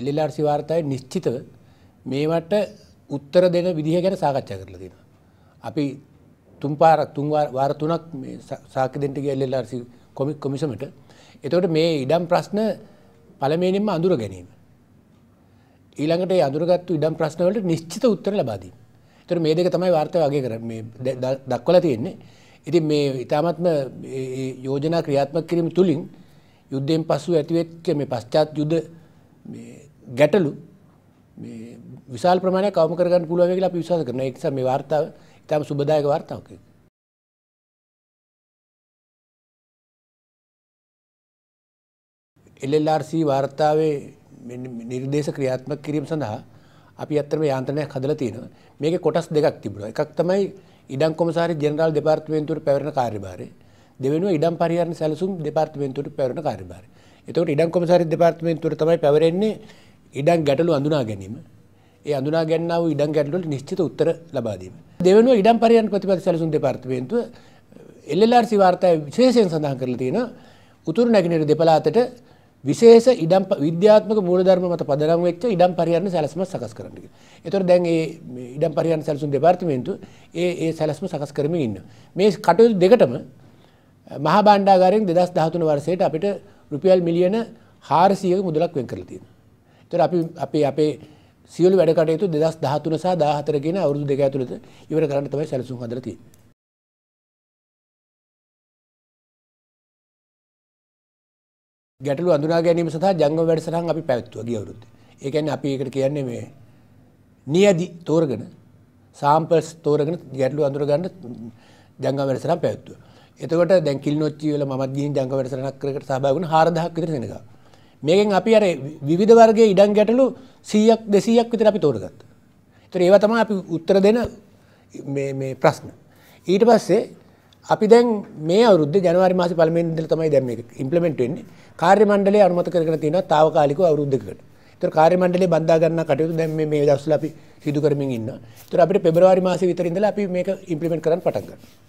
එල්ලල්ලාර්සි වාර්තාය නිශ්චිතව මේවට උත්තර දෙන විදිහ ගැන සාකච්ඡා කරලා තියෙනවා. අපි තුන් පාරක් තුන් වාර තුනක් මේ සාක්ෂි දෙන්න ගිය එල්ලල්ලාර්සි කොමික් කොමිසමට. එතකොට මේ ඉඩම් ප්‍රශ්න පළමුවෙනින්ම අඳුර ගැනීම. ඊළඟට ඒ අඳුරගත්තු ඉඩම් ප්‍රශ්න වලට නිශ්චිත උත්තර ලබා දීම. ඒතර මේ දෙක තමයි වාර්තාව වගේ කරන්නේ මේ දක්වලා තියෙන්නේ. ඉතින් මේ ඊ타මත්ම යෝජනා ක්‍රියාත්මක කිරීම තුලින් යුද්ධයෙන් පසු ඇතිවෙච්ච මේ පශ්චාත් යුද්ධ ගැටලු විශාල් ප්‍රමාණය කවම කරගන්න පුළුවන් කියලා අපි විශ්වාස කරනවා. ඒ නිසා මේ වார்த்தාව ඉතාම සුබදායක වார்த்தාවක්. LLRC වාර්තාවේ නිර්දේශ ක්‍රියාත්මක කිරීම සඳහා අපි ඇත්තටම යාන්ත්‍රණයක් හදලා තියෙනවා. මේකේ කොටස් දෙකක් තිබුණා. එකක් තමයි ඉඩම් කොමසාරි ජෙනරාල් දෙපාර්තමේන්තුවට පැවරෙන කාර්යභාරය. දෙවෙනුව ඉඩම් පරිහරණ සැලසුම් දෙපාර්තමේන්තුවට පැවරෙන කාර්යභාරය. එතකොට ඉඩම් කොමසාරි දෙපාර්තමේන්තුවට තමයි පැවරෙන්නේ ඉඩම් ගැටලු අඳුනා ගැනීම. ඒ අඳුනා ගන්නා වූ ඉඩම් ගැටලු වලට නිශ්චිත උත්තර ලබා දීම. දෙවෙනුව ඉඩම් පරිහරණ ප්‍රතිපද සැලසුම් දෙපාර්තමේන්තුව LLRC වාර්තාවේ විශේෂයෙන් සඳහන් කරලා තියෙනවා උතුරු නැගෙනහිර දෙපළාතට විශේෂ ඉඩම් විද්‍යාත්මක මූලධර්ම මත පදනම් වෙච්ච ඉඩම් පරිහරණ සැලැස්ම සකස් කරන්න කියලා. ඒතර දැන් ඒ ඉඩම් පරිහරණ සැලසුම් දෙපාර්තමේන්තුව ඒ ඒ සැලැස්ම සකස් කරමින් ඉන්නවා. මේ කටයුතු දෙකටම මහා භාණ්ඩාගාරයෙන් 2013 වර්ෂයේදී අපිට රුපියල් මිලියන හාරසියක මුදලක් වෙන් කරලතිය. තර අපි අපේ අපේ සියලු වැඩකටයුතු දෙදස් දහතුන සහ දාහතරගෙන අවුදු දෙක ඇතුළත ඉවර කරන්න තමයි සැලසුම් හදරතිී. ගැටලු අඳුනා ගැනීම සහ ජංග වැඩසටහන් අපි පැවැත්වුව ගියවරුත්. ඒ කියන්නේ අපි ඒකට කියන්නේ මේ නියදි තෝරගෙන සාම්පල්ස් තෝරගෙන ගැටලු අඳුර ගන්න ජංගම වැඩසටහන් පැවැත්වුවා. එතකොට දැකිල් නොච්චිවල මත් ගී ජංග වැඩසරනක් කරට සබාගුණ හරදහක් විතර සෙනක මේකෙන් අපි අර විධ වර්ගේ ඉඩන් ගැටලු සීයක් දෙසීයක් විතර අපි තෝරගත්ත. තර ඒව තම අපි උත්තර දෙන ප්‍රශ්න. ඊට පස්සේ අපි දැන් මේ අවුද්ධ ජනවාරි මාස පළමෙන්දල තමයි දැම ඉම්පලමෙන්ට්ෙන්නේ කාර්ය මණ්ඩලේ අනුමත කරන තියෙන තාවකාලික අවරුද්ධකට තර කාර්ය මණ්ඩලේ බඳාගන්න කටයුතු දැන් මේ දවස්වල අපි සිදු කරමින් ඉන්න. ඒතර අපිට පෙබරවාරි මාසෙ විතර ඉඳලා අපි මේක ඉම්ප්ලිමන්ට් කරන්න පටන් ගන්නවා.